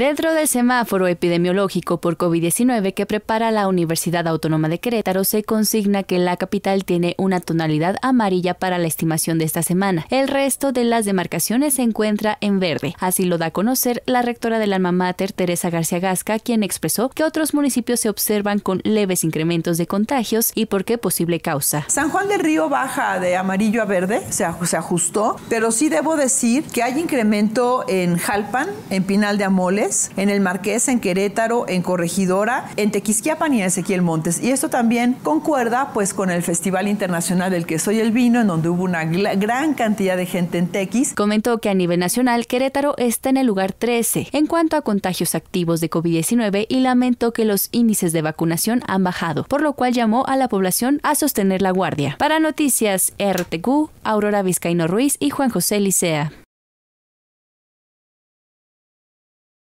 Dentro del semáforo epidemiológico por COVID-19 que prepara la Universidad Autónoma de Querétaro, se consigna que la capital tiene una tonalidad amarilla para la estimación de esta semana. El resto de las demarcaciones se encuentra en verde. Así lo da a conocer la rectora del alma mater, Teresa García Gasca, quien expresó que otros municipios se observan con leves incrementos de contagios y por qué posible causa. San Juan del Río baja de amarillo a verde, se, ajustó, pero sí debo decir que hay incremento en Jalpan, en Pinal de Amoles, en el Marqués, en Querétaro, en Corregidora, en Tequisquiapan y en Ezequiel Montes. Y esto también concuerda pues con el Festival Internacional del Queso y el Vino, en donde hubo una gran cantidad de gente en Tequis. Comentó que a nivel nacional Querétaro está en el lugar 13 en cuanto a contagios activos de COVID-19 y lamentó que los índices de vacunación han bajado, por lo cual llamó a la población a sostener la guardia. Para Noticias RTQ, Aurora Vizcaíno Ruiz y Juan José Licea.